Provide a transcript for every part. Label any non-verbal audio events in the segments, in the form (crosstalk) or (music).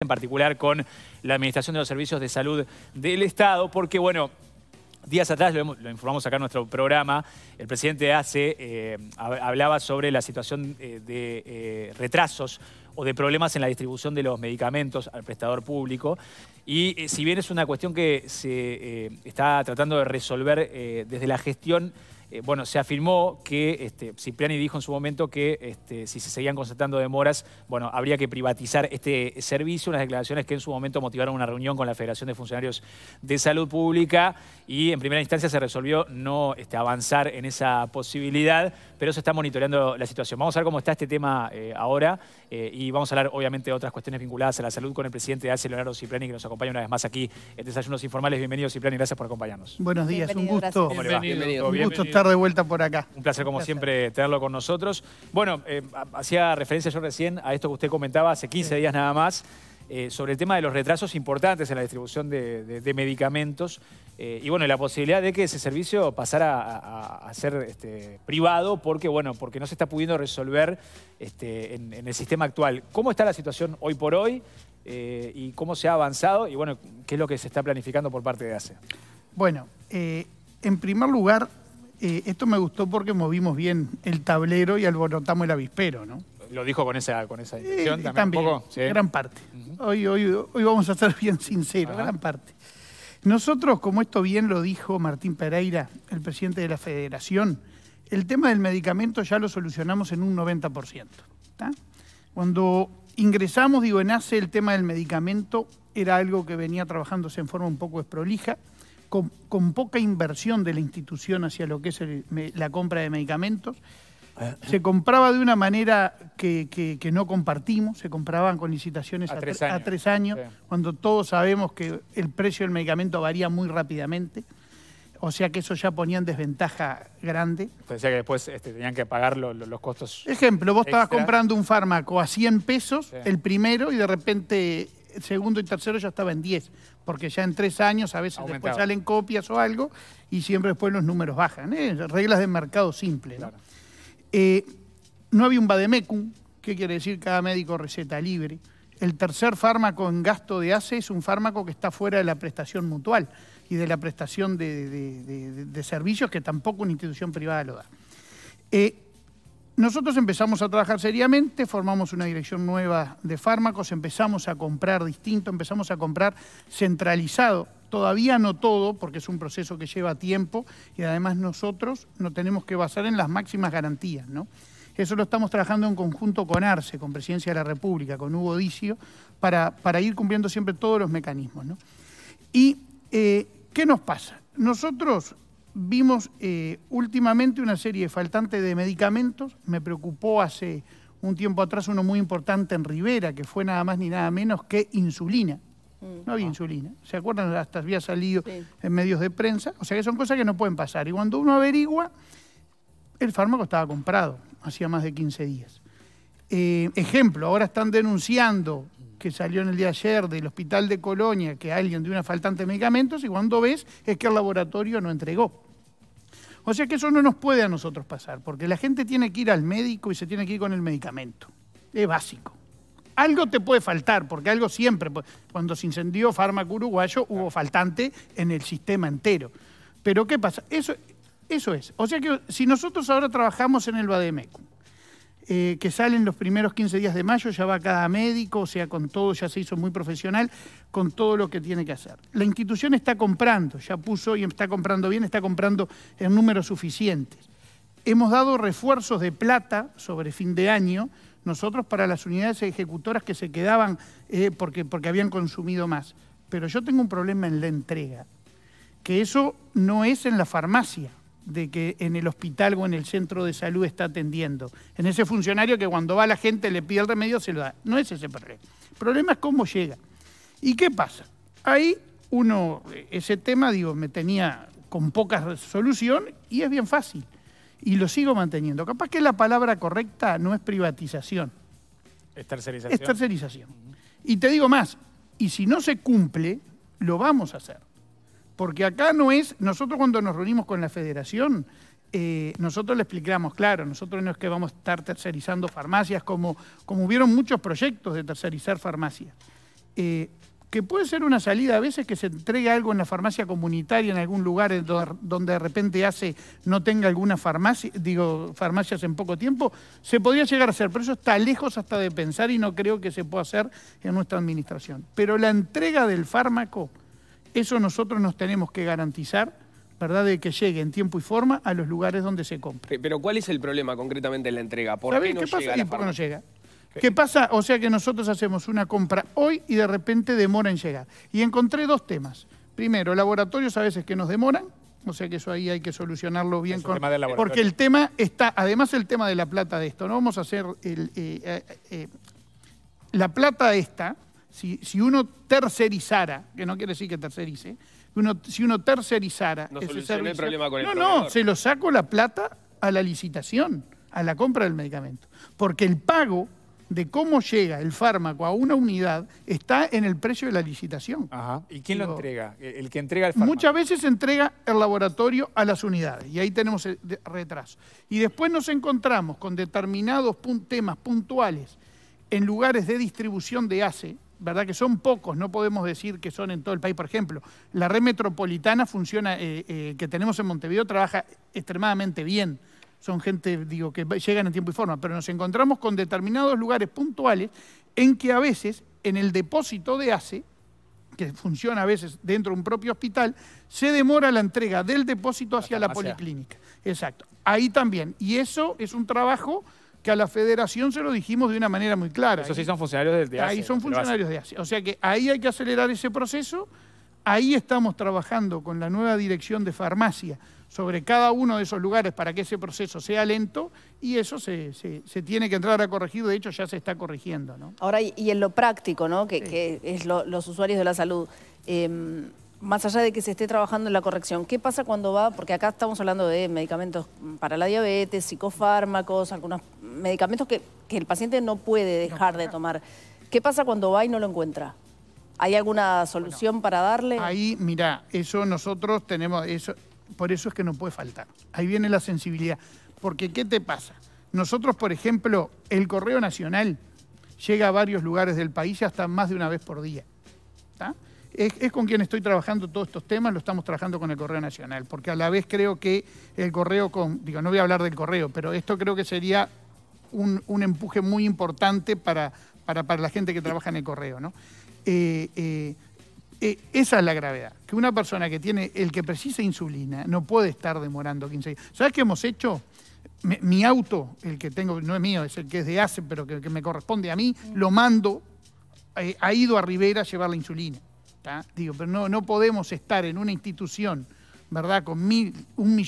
en particular con la Administración de los Servicios de Salud del Estado, porque bueno, días atrás, lo, informamos acá en nuestro programa, el presidente hace, eh, hablaba sobre la situación eh, de eh, retrasos o de problemas en la distribución de los medicamentos al prestador público. Y si bien es una cuestión que se está tratando de resolver desde la gestión eh, bueno, se afirmó que este, Cipriani dijo en su momento que este, si se seguían constatando demoras, bueno, habría que privatizar este servicio, unas declaraciones que en su momento motivaron una reunión con la Federación de Funcionarios de Salud Pública y en primera instancia se resolvió no este, avanzar en esa posibilidad, pero se está monitoreando la situación. Vamos a ver cómo está este tema eh, ahora eh, y vamos a hablar obviamente de otras cuestiones vinculadas a la salud con el presidente de ACE, Leonardo Cipriani, que nos acompaña una vez más aquí en Desayunos Informales. Bienvenido Cipriani, gracias por acompañarnos. Buenos días, un gusto. Bienvenido. Bienvenido. Un gusto de vuelta por acá. Un placer, como siempre, tenerlo con nosotros. Bueno, eh, hacía referencia yo recién a esto que usted comentaba hace 15 días nada más, eh, sobre el tema de los retrasos importantes en la distribución de, medicamentos eh, y bueno, la posibilidad de que ese servicio pasara a, ser este, privado porque, bueno, porque no se está pudiendo resolver este, en, el sistema actual. ¿Cómo está la situación hoy por hoy y cómo se ha avanzado y bueno, qué es lo que se está planificando por parte de ACE? Bueno, en primer lugar, eh, esto me gustó porque movimos bien el tablero y alborotamos el avispero, ¿no? Lo dijo con esa, con esa intención también, gran parte. hoy, hoy, vamos a ser (laughs) bien sinceros, gran parte. Nosotros, como esto bien lo dijo Martín Pereira, el presidente de la federación, el tema del medicamento ya lo solucionamos en un 90%. Cuando ingresamos, digo, en ACE, el tema del medicamento era algo que venía trabajándose en forma un poco desprolija con, poca inversión de la institución hacia lo que es la compra de medicamentos. Ah, eh. Se compraba de una manera que, no compartimos, se compraban con licitaciones a, tres, años, cuando todos sabemos que el precio del medicamento varía muy rápidamente. O sea que eso ya ponía en desventaja grande. Decía que después este, tenían que pagar los costos. Ejemplo, vos estabas comprando un fármaco a 100 pesos, el primero, y de repente segundo y tercero ya estaba en 10, porque ya en tres años a veces después salen copias o algo y siempre después los números bajan. ¿eh? Reglas de mercado simple. ¿no? Eh, había un Bademecum, que quiere decir cada médico receta libre? El tercer fármaco en gasto de ACE es un fármaco que está fuera de la prestación mutual y de la prestación de, servicios que tampoco una institución privada lo da. Eh, nosotros empezamos a trabajar seriamente, formamos una dirección nueva de fármacos, empezamos a comprar distinto, empezamos a comprar centralizado. Todavía no todo, porque es un proceso que lleva tiempo y además nosotros no tenemos que basar en las máximas garantías. ¿no? Eso lo estamos trabajando en conjunto con ARCE, con Presidencia de la República, con Hugo Dicio, para, para ir cumpliendo siempre todos los mecanismos. ¿Y eh, qué nos pasa? Nosotros Vimos eh, últimamente una serie faltantes de medicamentos. Me preocupó hace un tiempo atrás uno muy importante en Rivera, que fue nada más ni nada menos que insulina. Mm. No había ah. insulina. ¿Se acuerdan? Hasta había salido en medios de prensa. O sea que son cosas que no pueden pasar. Y cuando uno averigua, el fármaco estaba comprado hacía más de 15 días. Eh, ejemplo, ahora están denunciando que salió en el día ayer del hospital de Colonia que alguien dio una faltante de medicamentos y cuando ves es que el laboratorio no entregó. O sea que eso no nos puede a nosotros pasar, porque la gente tiene que ir al médico y se tiene que ir con el medicamento. Es básico. Algo te puede faltar, porque algo siempre, cuando se incendió fármaco uruguayo, hubo faltante en el sistema entero. Pero ¿qué pasa? Eso, eso es. O sea que si nosotros ahora trabajamos en el BADEMECU, eh, que salen los primeros 15 días de mayo, ya va cada médico, o sea, con todo ya se hizo muy profesional, con todo lo que tiene que hacer. La institución está comprando, ya puso y está comprando bien, está comprando en números suficientes. Hemos dado refuerzos de plata sobre fin de año, nosotros para las unidades ejecutoras que se quedaban eh, porque, porque habían consumido más. Pero yo tengo un problema en la entrega, que eso no es en la farmacia de que en el hospital o en el centro de salud está atendiendo, en ese funcionario que cuando va la gente le pide el remedio se lo da. No es ese problema. El problema es cómo llega. ¿Y qué pasa? Ahí uno, ese tema, digo, me tenía con poca solución y es bien fácil. Y lo sigo manteniendo. Capaz que la palabra correcta no es privatización. Es tercerización. tercerización. Y te digo más, y si no se cumple, lo vamos a hacer. Porque acá no es, nosotros cuando nos reunimos con la federación, eh, nosotros le explicamos, claro, nosotros no es que vamos a estar tercerizando farmacias, como, como hubieron muchos proyectos de tercerizar farmacias. Eh, que puede ser una salida a veces que se entregue algo en la farmacia comunitaria en algún lugar donde de repente hace no tenga alguna farmacia, digo, farmacias en poco tiempo, se podría llegar a hacer, pero eso está lejos hasta de pensar y no creo que se pueda hacer en nuestra administración. Pero la entrega del fármaco eso nosotros nos tenemos que garantizar, ¿verdad?, de que llegue en tiempo y forma a los lugares donde se compra. Pero ¿cuál es el problema concretamente en la entrega? ¿Por qué no, pasa? Llega qué pasa? O sea que nosotros hacemos una compra hoy y de repente demora en llegar. Y encontré dos temas. Primero, laboratorios a veces que nos demoran, o sea que eso ahí hay que solucionarlo bien. Con, tema porque el tema está, además el tema de la plata de esto, no vamos a hacer eh, eh, eh, la plata esta, si, uno tercerizara, que no quiere decir que tercerice, si uno tercerizara no ese el problema con el no, no, se lo saco la plata a la licitación, a la compra del medicamento, porque el pago de cómo llega el fármaco a una unidad está en el precio de la licitación. Ajá. ¿Y quién lo entrega? ¿El que entrega el fármaco? Muchas veces entrega el laboratorio a las unidades y ahí tenemos el retraso. Y después nos encontramos con determinados temas puntuales en lugares de distribución de ACE, ¿verdad? Que son pocos, no podemos decir que son en todo el país. Por ejemplo, la red metropolitana funciona, eh, eh, que tenemos en Montevideo, trabaja extremadamente bien. Son gente, digo, que llegan en tiempo y forma, pero nos encontramos con determinados lugares puntuales en que a veces en el depósito de ACE, que funciona a veces dentro de un propio hospital, se demora la entrega del depósito hacia la policlínica. Exacto. Ahí también. Y eso es un trabajo que a la federación se lo dijimos de una manera muy clara. Eso sí son funcionarios del de Ahí son funcionarios de ASE. O sea que ahí hay que acelerar ese proceso. Ahí estamos trabajando con la nueva dirección de farmacia sobre cada uno de esos lugares para que ese proceso sea lento y eso se, tiene que entrar a corregir, de hecho ya se está corrigiendo. Ahora, y en lo práctico, ¿no? que, es los usuarios de la salud, em, más allá de que se esté trabajando en la corrección, ¿qué pasa cuando va? Porque acá estamos hablando de medicamentos para la diabetes, psicofármacos, algunos medicamentos que, el paciente no puede dejar de tomar. ¿Qué pasa cuando va y no lo encuentra? ¿Hay alguna solución para darle? Ahí, mira, eso nosotros tenemos, eso, por eso es que no puede faltar. Ahí viene la sensibilidad. Porque, ¿qué te pasa? Nosotros, por ejemplo, el Correo Nacional llega a varios lugares del país hasta más de una vez por día. ¿Está? es, con quien estoy trabajando todos estos temas, lo estamos trabajando con el Correo Nacional, porque a la vez creo que el correo, con, digo, no voy a hablar del correo, pero esto creo que sería un, empuje muy importante para, para, la gente que trabaja en el correo, ¿no? Eh, eh, eh, esa es la gravedad, que una persona que tiene el que precisa insulina no puede estar demorando 15 días. ¿Sabes qué hemos hecho? Mi, auto, el que tengo, no es mío, es el que es de ACE, pero que me corresponde a mí, lo mando, ha ido a Rivera a llevar la insulina. Digo, pero no, no podemos estar en una institución, ¿verdad? Con mil, un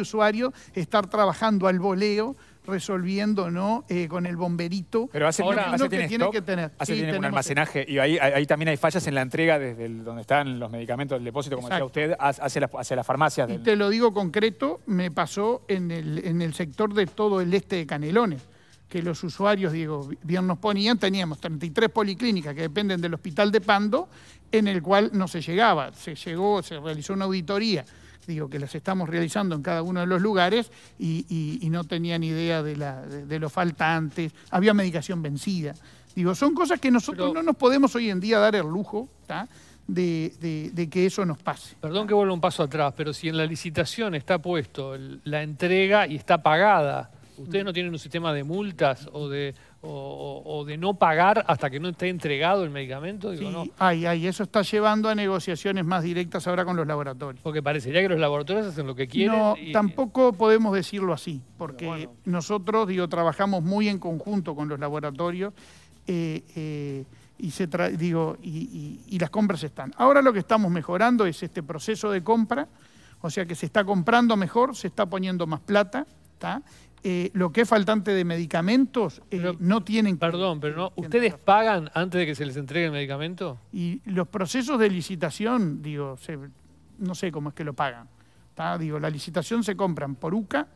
usuarios, estar trabajando al voleo resolviendo no eh, con el bomberito. Pero hace, Ahora, que tiene Hace un almacenaje y ahí, también hay fallas en la entrega desde donde están los medicamentos del depósito, como decía usted, hacia las, hacia farmacias. Y te lo digo concreto, me pasó en el, en el sector de todo el este de Canelones que los usuarios, digo, bien nos ponían, teníamos 33 policlínicas que dependen del hospital de Pando, en el cual no se llegaba, se llegó, se realizó una auditoría, digo, que las estamos realizando en cada uno de los lugares y, no tenían idea de, lo falta antes, había medicación vencida. Digo, son cosas que nosotros no nos podemos hoy en día dar el lujo de, que eso nos pase. Perdón que vuelva un paso atrás, pero si en la licitación está puesto la entrega y está pagada ¿Ustedes no tienen un sistema de multas o de, o, de no pagar hasta que no esté entregado el medicamento? Digo, sí, Eso está llevando a negociaciones más directas ahora con los laboratorios. Porque parecería que los laboratorios hacen lo que quieren. No, tampoco podemos decirlo así, porque nosotros, digo, trabajamos muy en conjunto con los laboratorios. Eh, eh, y, se digo, y, las compras están. Ahora lo que estamos mejorando es este proceso de compra, o sea que se está comprando mejor, se está poniendo más plata, ¿está?, eh, lo que es faltante de medicamentos eh, no tienen... Perdón, pero no, ¿ustedes pagan antes de que se les entregue el medicamento? Y los procesos de licitación, digo, no sé cómo es que lo pagan. Digo, la licitación se compran por UCA,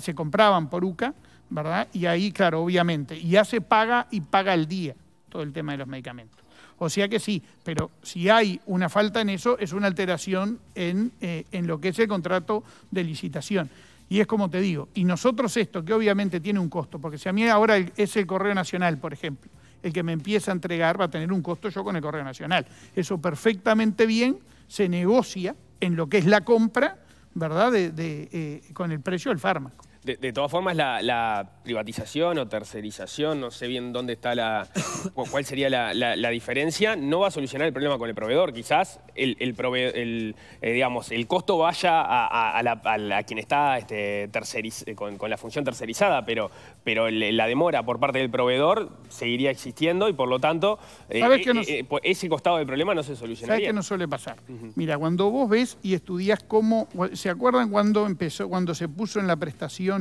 se compraban por UCA, ¿verdad? Y ahí, claro, obviamente, ya se paga y paga el día todo el tema de los medicamentos. O sea que sí, pero si hay una falta en eso, es una alteración en, eh, en lo que es el contrato de licitación. Y es como te digo, y nosotros esto, que obviamente tiene un costo, porque si a mí ahora es el Correo Nacional, por ejemplo, el que me empieza a entregar va a tener un costo yo con el Correo Nacional. Eso perfectamente bien se negocia en lo que es la compra, ¿verdad?, de, eh, con el precio del fármaco. De, todas formas, la, privatización o tercerización, no sé bien dónde está la. (laughs) cuál sería la, diferencia, no va a solucionar el problema con el proveedor. Quizás el, el, eh, digamos, el costo vaya a, a, quien está este, eh, con, la función tercerizada, pero, pero la demora por parte del proveedor seguiría existiendo y por lo tanto eh, pues, ese costado del problema no se solucionaría. ¿Sabes qué nos suele pasar? Mira, cuando vos ves y estudias cómo. ¿Se acuerdan cuando empezó, cuando se puso en la prestación?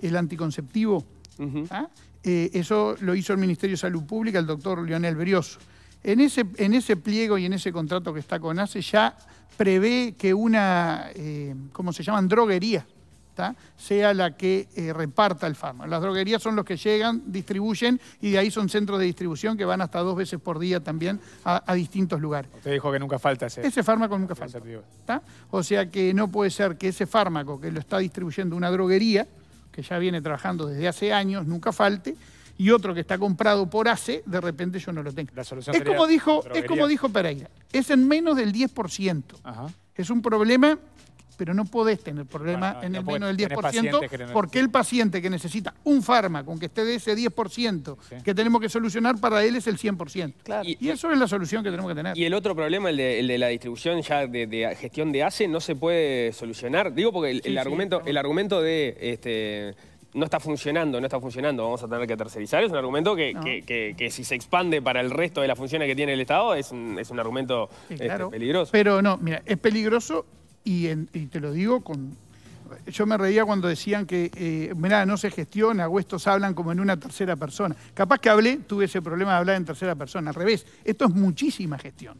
el anticonceptivo. ¿ah? Eh, eso lo hizo el Ministerio de Salud Pública, el doctor Leonel Brioso. En ese, en ese pliego y en ese contrato que está con ACE ya prevé que una, eh, ¿cómo se llaman?, droguería sea la que eh, reparta el fármaco. Las droguerías son los que llegan, distribuyen y de ahí son centros de distribución que van hasta dos veces por día también a, distintos lugares. Usted dijo que nunca falta ese. Ese fármaco nunca falta. O sea que no puede ser que ese fármaco que lo está distribuyendo una droguería, que ya viene trabajando desde hace años, nunca falte, y otro que está comprado por ACE, de repente yo no lo tengo. es, como dijo, Pereira, es en menos del 10%. Es un problema pero no podés tener problema en el menos del 10% porque el paciente que necesita un fármaco, que esté de ese 10% que tenemos que solucionar, para él es el 100%. Y, eso es la solución que tenemos que tener. Y el otro problema, el de, la distribución ya de, gestión de ACE, no se puede solucionar. Digo porque el, argumento, el argumento de... Este, no está funcionando, no está funcionando, vamos a tener que tercerizar, es un argumento que, si se expande para el resto de las funciones que tiene el Estado, es un, argumento este, peligroso. Pero no, mira, es peligroso y, te lo digo con... Yo me reía cuando decían que, eh, no se gestiona o estos hablan como en una tercera persona. Capaz que hablé, tuve ese problema de hablar en tercera persona. Al revés, esto es muchísima gestión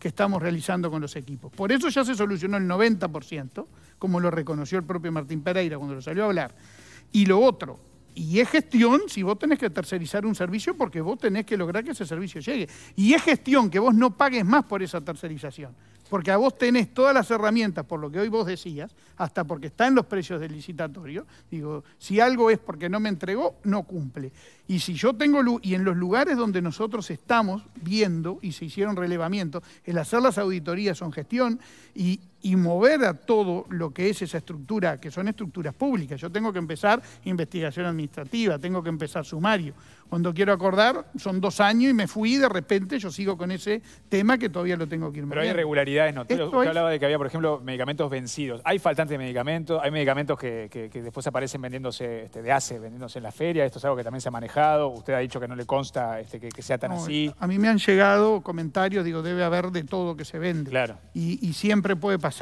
que estamos realizando con los equipos. Por eso ya se solucionó el 90%, como lo reconoció el propio Martín Pereira cuando lo salió a hablar. Y lo otro, y es gestión si vos tenés que tercerizar un servicio porque vos tenés que lograr que ese servicio llegue. Y es gestión que vos no pagues más por esa tercerización porque a vos tenés todas las herramientas, por lo que hoy vos decías, hasta porque está en los precios del licitatorio, digo, si algo es porque no me entregó, no cumple. Y si yo tengo luz, y en los lugares donde nosotros estamos viendo, y se hicieron relevamientos, el hacer las auditorías son gestión, y y mover a todo lo que es esa estructura, que son estructuras públicas. Yo tengo que empezar investigación administrativa, tengo que empezar sumario. Cuando quiero acordar, son dos años y me fui, de repente yo sigo con ese tema que todavía lo tengo que ir Pero hay irregularidades, ¿no? Usted, hablaba de que había, por ejemplo, medicamentos vencidos. Hay faltantes de medicamentos, hay medicamentos que, después aparecen vendiéndose este, de hace, vendiéndose en la feria. Esto es algo que también se ha manejado. Usted ha dicho que no le consta este, que, sea tan así. A mí me han llegado comentarios, digo, debe haber de todo que se vende. Claro. y siempre puede pasar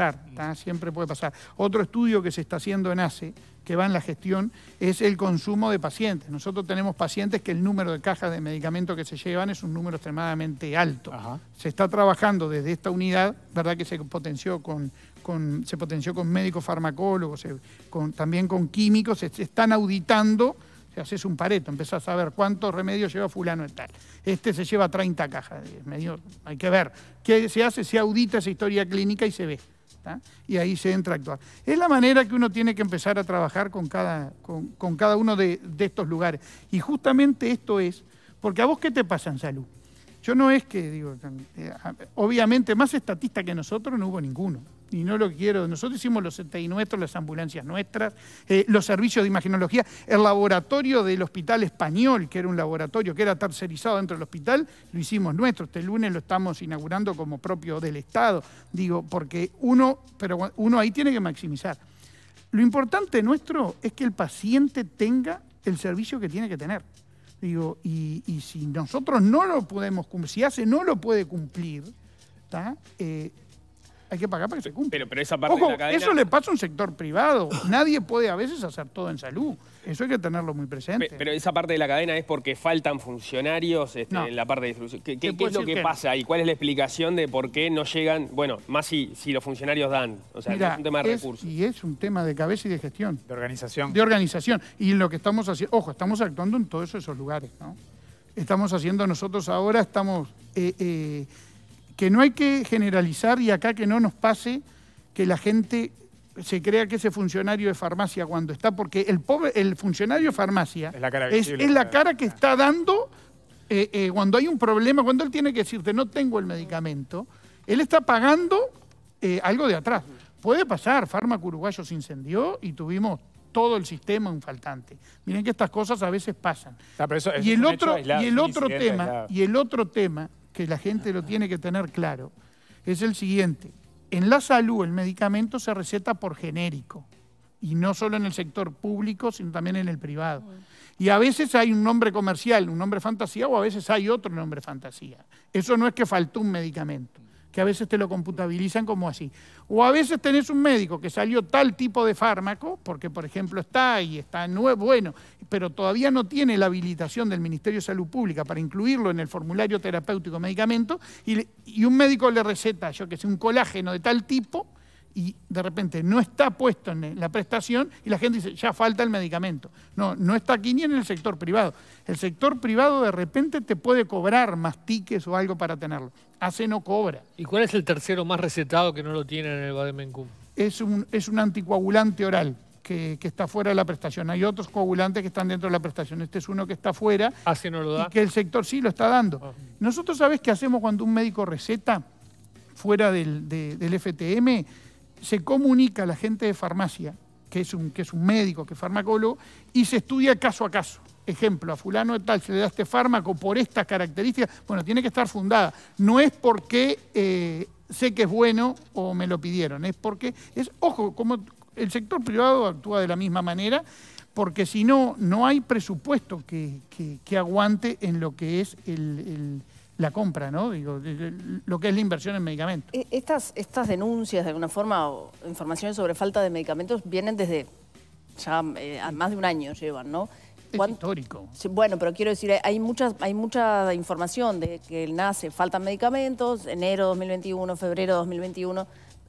siempre puede pasar. Otro estudio que se está haciendo en ACE, que va en la gestión, es el consumo de pacientes. Nosotros tenemos pacientes que el número de cajas de medicamentos que se llevan es un número extremadamente alto. Se está trabajando desde esta unidad, ¿verdad? Que se potenció con, con se potenció con médicos farmacólogos, también con químicos, se, están auditando Se hace haces un pareto, empezás a saber cuántos remedios lleva fulano y tal. Este se lleva 30 cajas, medio, hay que ver. ¿Qué se hace? Se audita esa historia clínica y se ve y ahí se entra a actuar. Es la manera que uno tiene que empezar a trabajar con cada, uno de, estos lugares. Y justamente esto es, porque a vos qué te pasa en salud. Yo no es que, digo, eh, obviamente más estatista que nosotros no hubo ninguno y no lo quiero. Nosotros hicimos los CTI nuestros, las ambulancias nuestras, eh, los servicios de imaginología, el laboratorio del Hospital Español, que era un laboratorio que era tercerizado dentro del hospital, lo hicimos nuestro. Este lunes lo estamos inaugurando como propio del Estado. Digo, porque uno, pero uno ahí tiene que maximizar. Lo importante nuestro es que el paciente tenga el servicio que tiene que tener. Digo, y, si nosotros no lo podemos cumplir, si hace no lo puede cumplir, eh, hay que pagar para que se cumpla. Pero, esa parte de la cadena... eso le pasa a un sector privado. Nadie puede a veces hacer todo en salud. Eso hay que tenerlo muy presente. Pero, esa parte de la cadena es porque faltan funcionarios este, en la parte de distribución. ¿Qué, es lo que, pasa y cuál es la explicación de por qué no llegan? Bueno, más si, si los funcionarios dan. O sea, es un tema de recursos. Y es un tema de cabeza y de gestión. De organización. De organización. Y lo que estamos haciendo... Ojo, estamos actuando en todos esos lugares, ¿no? Estamos haciendo nosotros ahora, estamos... Eh, eh, que no hay que generalizar y acá que no nos pase que la gente se crea que ese funcionario de farmacia cuando está, porque el, el funcionario de farmacia es la cara, es, la cara que ah. está dando eh, eh, cuando hay un problema, cuando él tiene que decirte no tengo el medicamento, él está pagando eh, algo de atrás. Puede pasar, Fármaco Uruguayo se incendió y tuvimos todo el sistema un faltante. Miren que estas cosas a veces pasan. y, el otro, tema, y el otro tema que la gente lo tiene que tener claro, es el siguiente. En la salud el medicamento se receta por genérico, y no solo en el sector público, sino también en el privado. Y a veces hay un nombre comercial, un nombre fantasía, o a veces hay otro nombre fantasía. Eso no es que faltó un medicamento que a veces te lo computabilizan como así. O a veces tenés un médico que salió tal tipo de fármaco, porque por ejemplo está ahí, está nuevo, bueno, pero todavía no tiene la habilitación del Ministerio de Salud Pública para incluirlo en el formulario terapéutico medicamento, y, y un médico le receta, yo que sé, un colágeno de tal tipo, y de repente no está puesto en la prestación y la gente dice, ya falta el medicamento. No, no está aquí ni en el sector privado. El sector privado de repente te puede cobrar más tickets o algo para tenerlo. Hace no cobra. ¿Y cuál es el tercero más recetado que no lo tiene en el Bademencum? Es un, es un anticoagulante oral. Que, está fuera de la prestación. Hay otros coagulantes que están dentro de la prestación. Este es uno que está fuera. ¿Hace ah, no lo da. que el sector sí lo está dando. Ah. Nosotros, ¿sabes qué hacemos cuando un médico receta fuera del, del FTM? se comunica a la gente de farmacia, que es un, que es un médico, que es farmacólogo, y se estudia caso a caso. Ejemplo, a fulano de tal se le da este fármaco por estas características, bueno, tiene que estar fundada. No es porque eh, sé que es bueno o me lo pidieron, es porque, es, ojo, como el sector privado actúa de la misma manera, porque si no, no hay presupuesto que, aguante en lo que es el la compra, ¿no? Digo, lo que es la inversión en medicamentos. Eh, estas, estas denuncias, de alguna forma, o informaciones sobre falta de medicamentos, vienen desde ya eh, más de un año llevan, ¿no? Es histórico. Bueno, pero quiero decir, hay, muchas, hay mucha información de que el NACE faltan medicamentos, enero 2021, febrero 2021,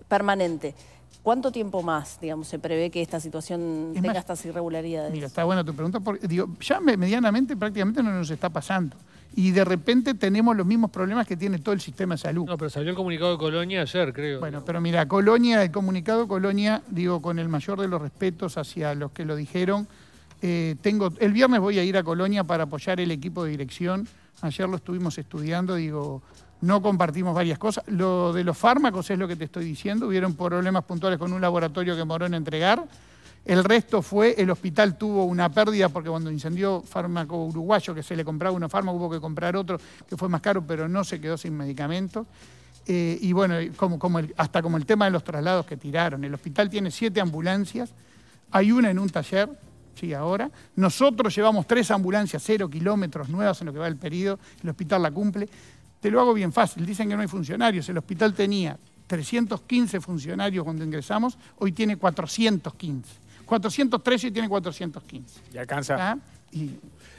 permanente. ¿Cuánto tiempo más, digamos, se prevé que esta situación tenga estas irregularidades? Mira, está buena tu pregunta, porque ya medianamente prácticamente no nos está pasando y de repente tenemos los mismos problemas que tiene todo el sistema de salud. No, pero salió el comunicado de Colonia ayer, creo. Bueno, pero mira, Colonia, el comunicado de Colonia, digo, con el mayor de los respetos hacia los que lo dijeron, eh, tengo, el viernes voy a ir a Colonia para apoyar el equipo de dirección. Ayer lo estuvimos estudiando, digo, no compartimos varias cosas. Lo de los fármacos es lo que te estoy diciendo, hubieron problemas puntuales con un laboratorio que moró en entregar. El resto fue, el hospital tuvo una pérdida porque cuando incendió fármaco uruguayo, que se le compraba uno fármaco, hubo que comprar otro que fue más caro, pero no se quedó sin medicamentos. Eh, y bueno, hasta como el tema de los traslados que tiraron. El hospital tiene siete ambulancias, hay una en un taller, sí, ahora. Nosotros llevamos tres ambulancias, cero kilómetros nuevas en lo que va el periodo, el hospital la cumple. Te lo hago bien fácil, dicen que no hay funcionarios, el hospital tenía 315 funcionarios cuando ingresamos, hoy tiene 415 413 y tiene 415. ¿Ah? Y alcanza.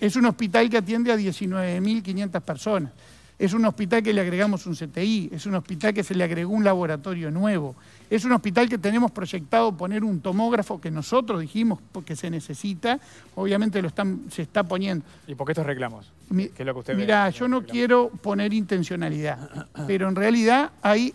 es un hospital que atiende a 19.500 personas. Es un hospital que le agregamos un CTI, es un hospital que se le agregó un laboratorio nuevo, es un hospital que tenemos proyectado poner un tomógrafo que nosotros dijimos que se necesita, obviamente lo están, se está poniendo. ¿Y por qué estos reclamos? lo que usted mira, yo no quiero poner intencionalidad, pero en realidad hay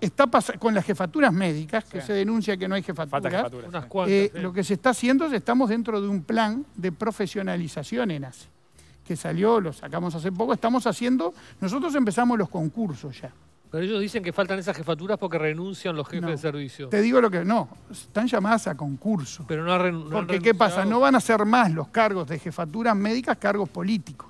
está con las jefaturas médicas, que se denuncia que no hay jefaturas, Unas cuantas, eh, lo que se está haciendo es estamos dentro de un plan de profesionalización en ACE, que salió, lo sacamos hace poco, estamos haciendo, nosotros empezamos los concursos ya. Pero ellos dicen que faltan esas jefaturas porque renuncian los jefes de servicio. Te digo lo que no, están llamadas a concurso. Pero no, Porque ¿qué pasa? No van a ser más los cargos de jefaturas médicas cargos políticos.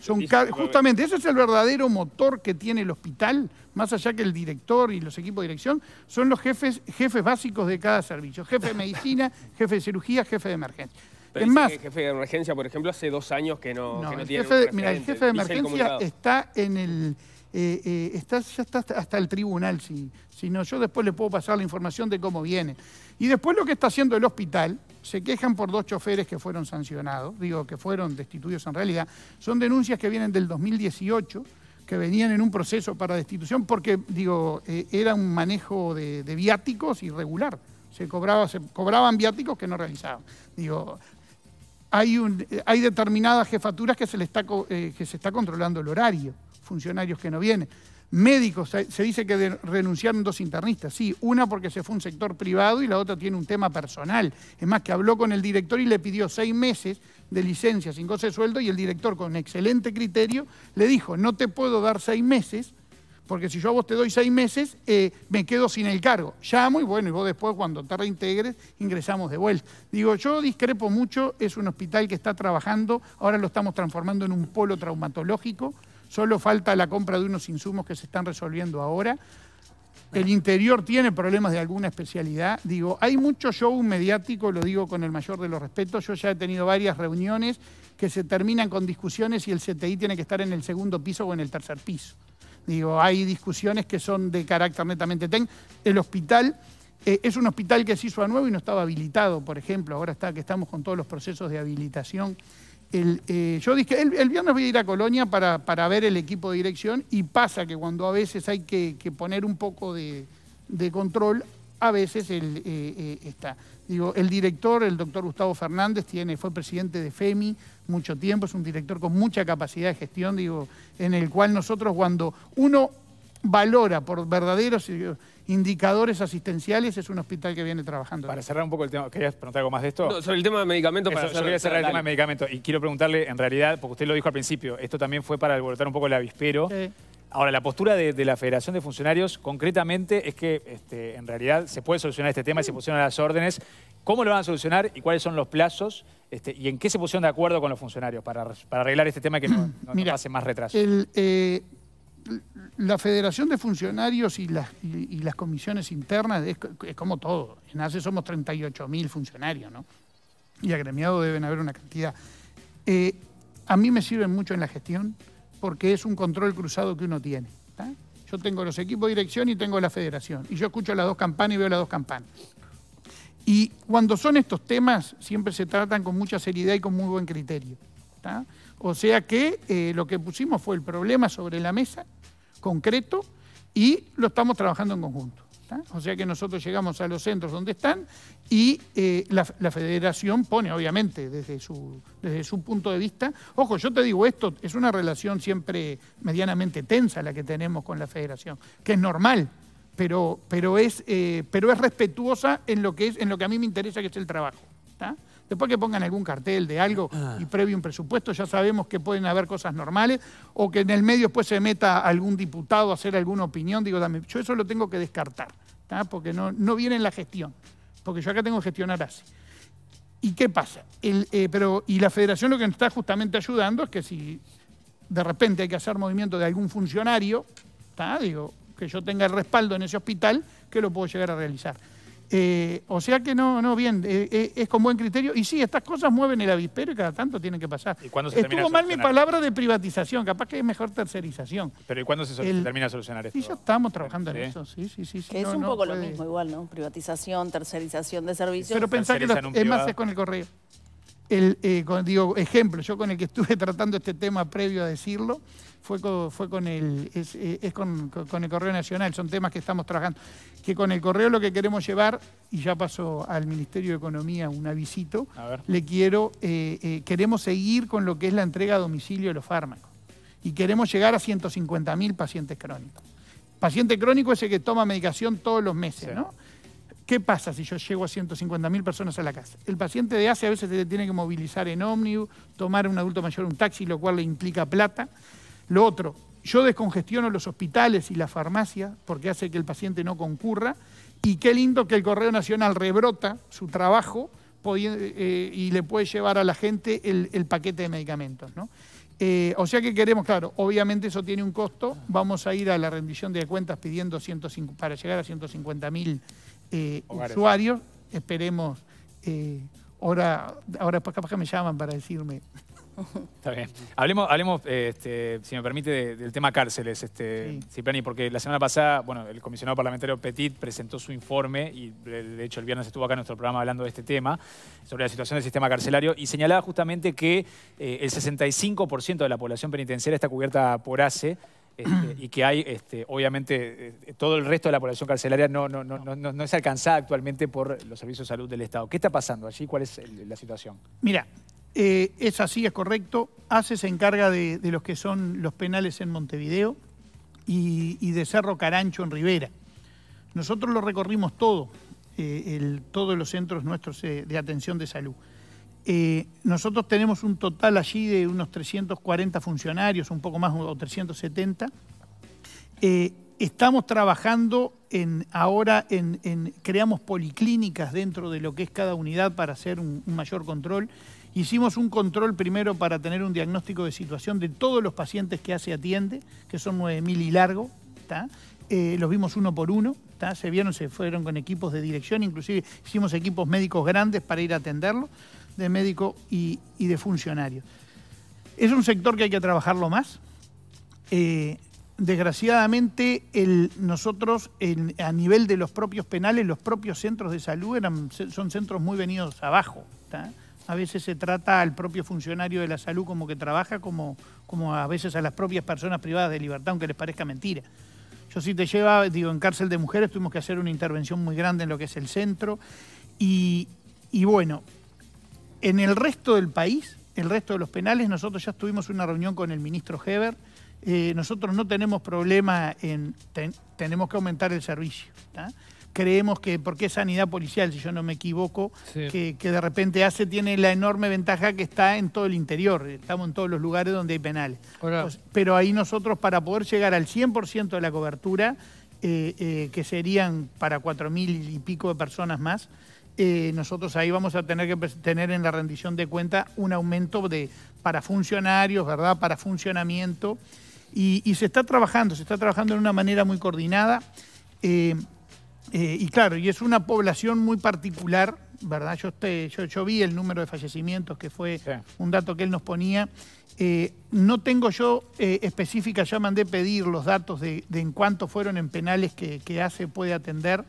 Son justamente, eso es el verdadero motor que tiene el hospital, más allá que el director y los equipos de dirección, son los jefes, jefes básicos de cada servicio, jefe de medicina, (laughs) jefe de cirugía, jefe de emergencia. más, jefe de emergencia, por ejemplo, hace dos años que no, tiene jefe mira, el jefe de emergencia está en el... Eh, eh, está, ya está hasta el tribunal, si, si no, yo después le puedo pasar la información de cómo viene. Y después lo que está haciendo el hospital, se quejan por dos choferes que fueron sancionados, digo, que fueron destituidos en realidad. Son denuncias que vienen del 2018, que venían en un proceso para destitución porque, digo, eh, era un manejo de, viáticos irregular. Se, cobraba, se cobraban viáticos que no realizaban. Digo, hay, un, eh, hay determinadas jefaturas que se, le está, eh, que se está controlando el horario, funcionarios que no vienen. Médicos, se dice que renunciaron dos internistas, sí, una porque se fue un sector privado y la otra tiene un tema personal. Es más, que habló con el director y le pidió seis meses de licencia sin goce de sueldo y el director con excelente criterio le dijo, no te puedo dar seis meses porque si yo a vos te doy seis meses, eh, me quedo sin el cargo. Llamo y bueno, y vos después cuando te reintegres, ingresamos de vuelta. Digo, yo discrepo mucho, es un hospital que está trabajando, ahora lo estamos transformando en un polo traumatológico, Solo falta la compra de unos insumos que se están resolviendo ahora. El interior tiene problemas de alguna especialidad. Digo, hay mucho show mediático, lo digo con el mayor de los respetos. Yo ya he tenido varias reuniones que se terminan con discusiones y el CTI tiene que estar en el segundo piso o en el tercer piso. Digo, hay discusiones que son de carácter netamente técnico. El hospital eh, es un hospital que se hizo a nuevo y no estaba habilitado, por ejemplo. Ahora está que estamos con todos los procesos de habilitación. Eh, yo dije, el, viernes voy a ir a Colonia para, ver el equipo de dirección y pasa que cuando a veces hay que, poner un poco de, control, a veces eh, eh, está. Digo, el director, el doctor Gustavo Fernández, tiene, fue presidente de FEMI mucho tiempo, es un director con mucha capacidad de gestión, digo, en el cual nosotros cuando uno valora por verdaderos indicadores asistenciales, es un hospital que viene trabajando. Para cerrar un poco el tema, ¿querías preguntar algo más de esto? No, sobre el tema de medicamentos. Para cerrar, yo quería cerrar el tema de medicamentos y quiero preguntarle, en realidad, porque usted lo dijo al principio, esto también fue para alborotar un poco el avispero. Ahora, la postura de, la Federación de Funcionarios concretamente es que este, en realidad se puede solucionar este tema, y se pusieron las órdenes. ¿Cómo lo van a solucionar y cuáles son los plazos? Este, ¿Y en qué se pusieron de acuerdo con los funcionarios para, para arreglar este tema que no, hace más retraso? El, eh, la Federación de Funcionarios y las, comisiones internas es, como todo. En ACE somos 38.000 funcionarios, ¿no? Y agremiados deben haber una cantidad. Eh, a mí me sirven mucho en la gestión porque es un control cruzado que uno tiene. Yo tengo los equipos de dirección y tengo la federación. Y yo escucho las dos campanas y veo las dos campanas. Y cuando son estos temas, siempre se tratan con mucha seriedad y con muy buen criterio. O sea que eh, lo que pusimos fue el problema sobre la mesa, concreto, y lo estamos trabajando en conjunto. O sea que nosotros llegamos a los centros donde están y eh, la, federación pone, obviamente, desde su, desde su punto de vista. Ojo, yo te digo esto, es una relación siempre medianamente tensa la que tenemos con la federación, que es normal. Pero, pero, es, eh, pero es respetuosa en lo, que es, en lo que a mí me interesa, que es el trabajo. Después que pongan algún cartel de algo y ah. previo un presupuesto, ya sabemos que pueden haber cosas normales o que en el medio después se meta algún diputado a hacer alguna opinión. Digo, yo eso lo tengo que descartar, porque no, viene en la gestión, porque yo acá tengo que gestionar así. ¿Y qué pasa? Eh, pero, y la federación lo que nos está justamente ayudando es que si de repente hay que hacer movimiento de algún funcionario, digo, que yo tenga el respaldo en ese hospital, que lo puedo llegar a realizar. Eh, o sea que no, no bien, eh, eh, es con buen criterio. Y sí, estas cosas mueven el avispero y cada tanto tienen que pasar. Estuvo mal mi palabra de privatización, capaz que es mejor tercerización. Pero ¿y cuándo se, termina de solucionar esto? Y ya estamos trabajando en eso, sí, sí, sí. Que es un poco lo mismo igual, ¿no? Privatización, tercerización de servicios. Pero pensar que es más es con el correo el, eh, digo, ejemplo, yo con el que estuve (laughs) tratando este tema previo a decirlo, fue con, fue con el, es, eh, con, el Correo Nacional, son temas que estamos trabajando, que con el Correo lo que queremos llevar, y ya pasó al Ministerio de Economía un avisito, le quiero, eh, queremos seguir con lo que es la entrega a domicilio de los fármacos, y queremos llegar a 150.000 pacientes crónicos. Paciente crónico es el que toma medicación todos los meses, ¿no? ¿Qué pasa si yo llego a 150.000 personas a la casa? El paciente de ASE a veces se tiene que movilizar en ómnibus, tomar un adulto mayor un taxi, lo cual le implica plata. Lo otro, yo descongestiono los hospitales y la farmacia porque hace que el paciente no concurra. Y qué lindo que el Correo Nacional rebrota su trabajo eh, y le puede llevar a la gente el, paquete de medicamentos. Eh, o sea que queremos, claro, obviamente eso tiene un costo, vamos a ir a la rendición de cuentas pidiendo para llegar a 150 mil eh, usuarios. Esperemos. Eh, ahora, ahora capaz que me llaman para decirme. Está bien. Hablemos, hablemos este, si me permite, del tema cárceles, este, Cipriani, porque la semana pasada, bueno, el comisionado parlamentario Petit presentó su informe y de hecho el viernes estuvo acá en nuestro programa hablando de este tema, sobre la situación del sistema carcelario, y señalaba justamente que eh, el 65% de la población penitenciaria está cubierta por ACE, este, (clears throat) y que hay, este, obviamente, eh, todo el resto de la población carcelaria no, no, no, no, es alcanzada actualmente por los servicios de salud del Estado. ¿Qué está pasando allí? ¿Cuál es la situación? Mira, eh, es así, es correcto. ACE se encarga de, los que son los penales en Montevideo y, de Cerro Carancho en Rivera. Nosotros lo recorrimos todo, eh, todos los centros nuestros de atención de salud. Eh, nosotros tenemos un total allí de unos 340 funcionarios, un poco más o 370. Eh, estamos trabajando en, ahora en, creamos policlínicas dentro de lo que es cada unidad para hacer un, mayor control. Hicimos un control primero para tener un diagnóstico de situación de todos los pacientes que hace atiende, que son 9.000 y largo, eh, los vimos uno por uno, se vieron, se fueron con equipos de dirección, inclusive hicimos equipos médicos grandes para ir a atenderlo de médico y, de funcionarios. Es un sector que hay que trabajarlo más. Eh, desgraciadamente, nosotros a nivel de los propios penales, los propios centros de salud son centros muy venidos abajo. A veces se trata al propio funcionario de la salud como que trabaja, como, como a veces a las propias personas privadas de libertad, aunque les parezca mentira. Yo sí te lleva, digo, en cárcel de mujeres tuvimos que hacer una intervención muy grande en lo que es el centro. y bueno, en el resto del país, el resto de los penales, nosotros ya tuvimos una reunión con el ministro Heber. Eh, nosotros no tenemos problema en... tenemos que aumentar el servicio. Creemos que, porque es sanidad policial, si yo no me equivoco, que, de repente hace, tiene la enorme ventaja que está en todo el interior, estamos en todos los lugares donde hay penales. pero ahí nosotros para poder llegar al 100% de la cobertura, eh, eh, que serían para 4.000 y pico de personas más, eh, nosotros ahí vamos a tener que pues, tener en la rendición de cuenta un aumento de, para funcionarios, ¿verdad? Para funcionamiento. Y, se está trabajando, se está trabajando de una manera muy coordinada. Eh, eh, y claro, y es una población muy particular, ¿verdad? Yo, yo, vi el número de fallecimientos, que fue un dato que él nos ponía. no tengo yo específica, ya mandé pedir los datos de, en cuánto fueron en penales que, que puede atender.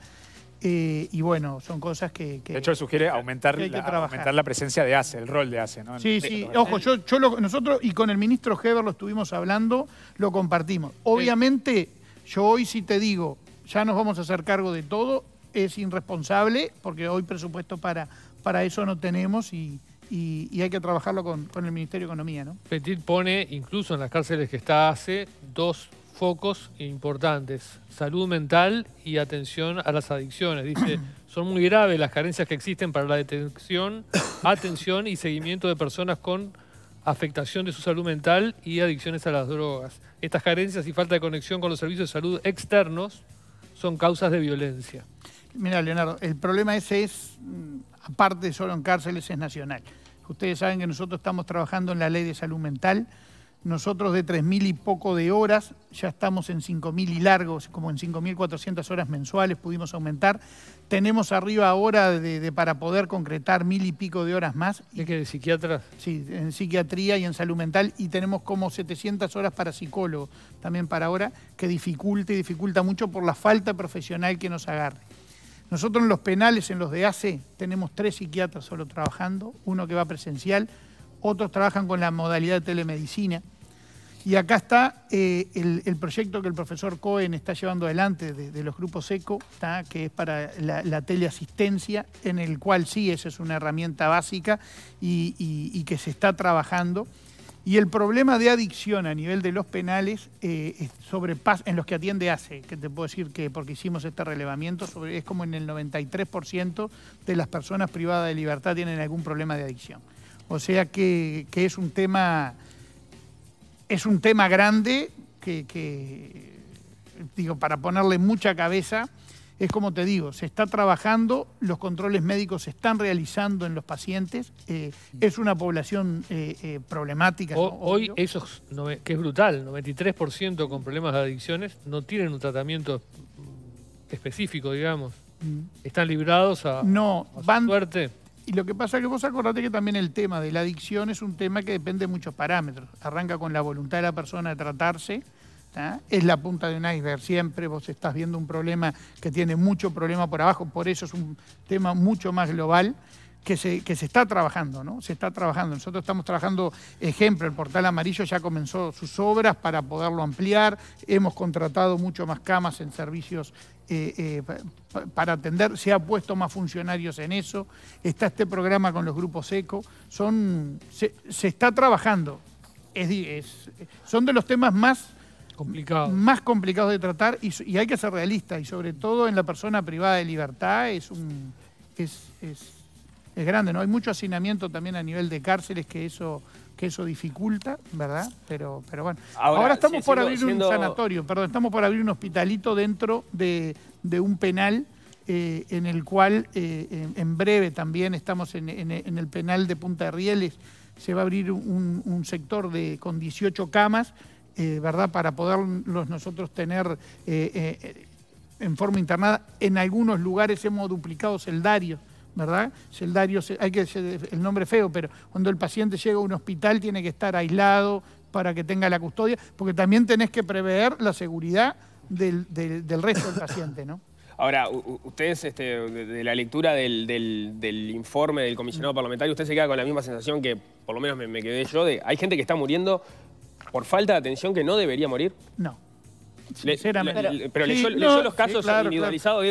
Eh, y bueno, son cosas que... de hecho, sugiere aumentar, la, aumentar la presencia de ACE, el rol de ACE. ¿no? Sí, sí, ojo, yo, nosotros y con el ministro Heber lo estuvimos hablando, lo compartimos. Obviamente, yo hoy si te digo, ya nos vamos a hacer cargo de todo, es irresponsable, porque hoy presupuesto para, para eso no tenemos y, hay que trabajarlo con, el Ministerio de Economía, ¿no? Petit pone, incluso en las cárceles que está hace, dos focos importantes, salud mental y atención a las adicciones. Dice, (clears throat) son muy graves las carencias que existen para la detección, atención y seguimiento de personas con afectación de su salud mental y adicciones a las drogas. Estas carencias y falta de conexión con los servicios de salud externos son causas de violencia. Mira, Leonardo, el problema ese es, mm, aparte de solo en cárceles, es nacional. Ustedes saben que nosotros estamos trabajando en la ley de salud mental nosotros de 3.000 y poco de horas, ya estamos en 5.000 y largos, como en 5.400 horas mensuales pudimos aumentar. Tenemos arriba ahora para poder concretar mil y pico de horas más. ¿Es que ¿De psiquiatras? Sí, en psiquiatría y en salud mental. Y tenemos como 700 horas para psicólogos también para ahora, que dificulta y dificulta mucho por la falta profesional que nos agarre. Nosotros en los penales, en los de ACE, tenemos tres psiquiatras solo trabajando, uno que va presencial, otros trabajan con la modalidad de telemedicina. Y acá está eh, el, proyecto que el profesor Cohen está llevando adelante de, los grupos ECO, que es para la, teleasistencia, en el cual sí, esa es una herramienta básica y, que se está trabajando. Y el problema de adicción a nivel de los penales eh, sobre en los que atiende ACE, que te puedo decir que porque hicimos este relevamiento, es como en el 93% de las personas privadas de libertad tienen algún problema de adicción. O sea que, es un tema es un tema grande que, digo, para ponerle mucha cabeza, es como te digo, se está trabajando, los controles médicos se están realizando en los pacientes, eh, es una población eh, eh, problemática. hoy esos, que es brutal, 93% con problemas de adicciones no tienen un tratamiento específico, digamos. Mm. ¿Están librados a, no, suerte? Y lo que pasa es que vos acordate que también el tema de la adicción es un tema que depende de muchos parámetros. Arranca con la voluntad de la persona de tratarse, es la punta de un iceberg siempre, vos estás viendo un problema que tiene mucho problema por abajo, por eso es un tema mucho más global que se, está trabajando, ¿no? Se está trabajando. Nosotros estamos trabajando, ejemplo, el portal amarillo ya comenzó sus obras para poderlo ampliar, hemos contratado mucho más camas en servicios eh, eh, para atender, se ha puesto más funcionarios en eso, está este programa con los grupos ECO, son, se, está trabajando, es, son de los temas más Complicados. más complicados de tratar y, hay que ser realista y sobre todo en la persona privada de libertad es un es grande, ¿no? Hay mucho hacinamiento también a nivel de cárceles que eso que eso dificulta, ¿verdad? Pero, pero bueno. Ahora, estamos por abrir un sanatorio, perdón, estamos por abrir un hospitalito dentro de, un penal eh, en el cual eh, en, breve también estamos en, el penal de Punta de Rieles, se va a abrir un, sector de, con 18 camas, eh, ¿verdad? Para poderlos nosotros tener en forma internada. En algunos lugares hemos duplicado celdarios ¿verdad? hay que el nombre feo, pero cuando el paciente llega a un hospital tiene que estar aislado para que tenga la custodia, porque también tenés que prever la seguridad del, resto del paciente, ¿no? (laughs) Ahora, ustedes, este, de la lectura del, informe del comisionado parlamentario, usted se queda con la misma sensación que por lo menos me quedé yo, de hay gente que está muriendo por falta de atención que no debería morir. No pero leyó, los casos individualizados.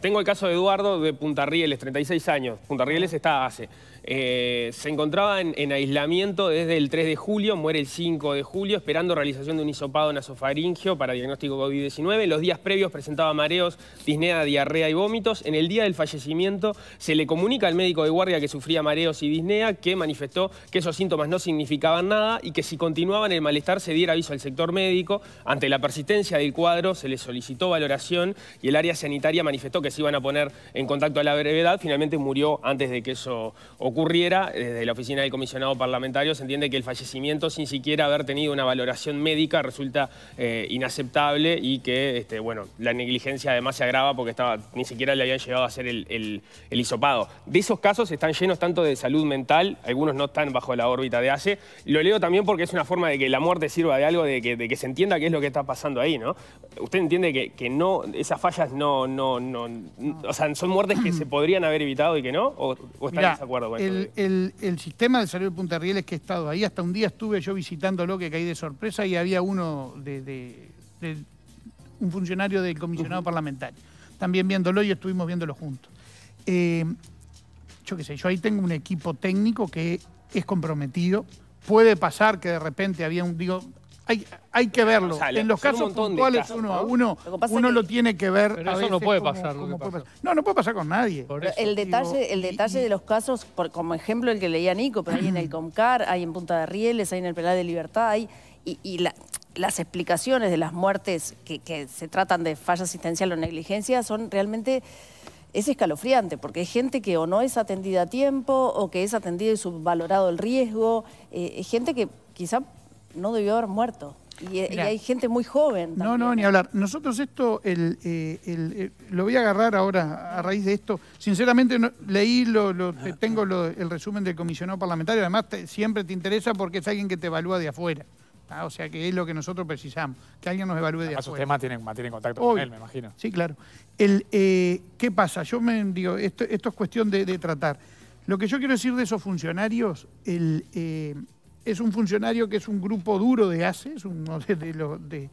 Tengo el caso de Eduardo de Punta Rieles 36 años. Punta Rieles está hace eh, se encontraba en, aislamiento desde el 3 de julio, muere el 5 de julio, esperando realización de un hisopado nasofaringeo para diagnóstico COVID-19. Los días previos presentaba mareos, disnea, diarrea y vómitos. En el día del fallecimiento se le comunica al médico de guardia que sufría mareos y disnea, que manifestó que esos síntomas no significaban nada y que si continuaban el malestar se diera aviso al sector médico. Ante la persistencia del cuadro se le solicitó valoración y el área sanitaria manifestó que se iban a poner en contacto a la brevedad. Finalmente murió antes de que eso ocurriera ocurriera, eh, desde la oficina del comisionado parlamentario se entiende que el fallecimiento sin siquiera haber tenido una valoración médica resulta eh, inaceptable y que este, bueno, la negligencia además se agrava porque ni siquiera le habían llegado a hacer el, el, hisopado. De esos casos están llenos tanto de salud mental, algunos no están bajo la órbita de ACE. Lo leo también porque es una forma de que la muerte sirva de algo, de que, de que se entienda qué es lo que está pasando ahí, ¿no? ¿Usted entiende que, no, esas fallas no, no, no, o sea, son muertes que se podrían haber evitado y que no? ¿O, está en desacuerdo con el, El, el, sistema de salud de Punta es que he estado ahí, hasta un día estuve yo visitándolo que caí de sorpresa y había uno de, un funcionario del comisionado parlamentario. También viéndolo y estuvimos viéndolo juntos. Eh, yo qué sé, yo ahí tengo un equipo técnico que es comprometido. Puede pasar que de repente había un, digo, hay, que verlo. en los casos puntuales, uno uno, lo tiene que ver. eso no puede, pasar, No, no puede pasar con nadie. el detalle, el detalle de los casos, por, como ejemplo el que leía Nico, pero hay en el (clears throat) Comcar, hay en Punta de Rieles, hay en el Pelá de Libertad, hay. Y, las explicaciones de las muertes que, se tratan de falla asistencial o negligencia son realmente es escalofriante, porque hay gente que o no es atendida a tiempo, o que es atendida y subvalorado el riesgo, eh, gente que quizá no debió haber muerto. Y, hay gente muy joven. No, no, ni ¿eh? hablar. Nosotros esto, el, eh, eh, lo voy a agarrar ahora a raíz de esto. Sinceramente leí, lo, tengo el resumen del comisionado parlamentario, además siempre te interesa porque es alguien que te evalúa de afuera. o sea, que es lo que nosotros precisamos, que alguien nos evalúe de afuera. usted tienen contacto con él, me imagino. Sí, claro. El, ¿Qué pasa? Yo me digo, esto, es cuestión de, tratar. Lo que yo quiero decir de esos funcionarios, el, es un funcionario que es un grupo duro de ACE, uno de, los, de,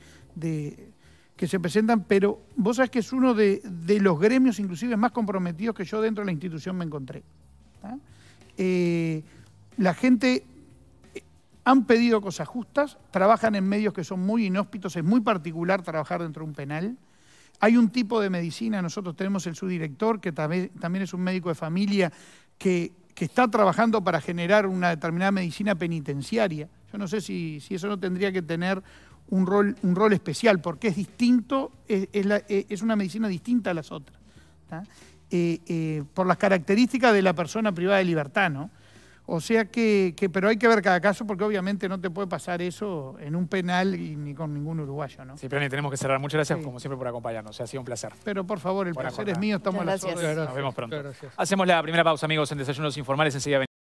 que se presentan, pero vos sabés que es uno de, los gremios inclusive más comprometidos que yo dentro de la institución me encontré. Eh, la gente eh, han pedido cosas justas, trabajan en medios que son muy inhóspitos, es muy particular trabajar dentro de un penal. Hay un tipo de medicina, nosotros tenemos el subdirector, que también es un médico de familia, que que está trabajando para generar una determinada medicina penitenciaria. Yo no sé si, eso no tendría que tener un rol, un rol especial, porque es distinto, es, eh, una medicina distinta a las otras. Eh, eh, por las características de la persona privada de libertad, ¿no? O sea que, que, pero hay que ver cada caso porque obviamente no te puede pasar eso en un penal ni con ningún uruguayo, ¿no? Sí, pero tenemos que cerrar. Muchas gracias como siempre por acompañarnos. Ha sido un placer. Pero por favor, el placer es mío. Estamos a las horas. Nos vemos pronto. Hacemos la primera pausa, amigos, en Desayunos Informales. sencillamente.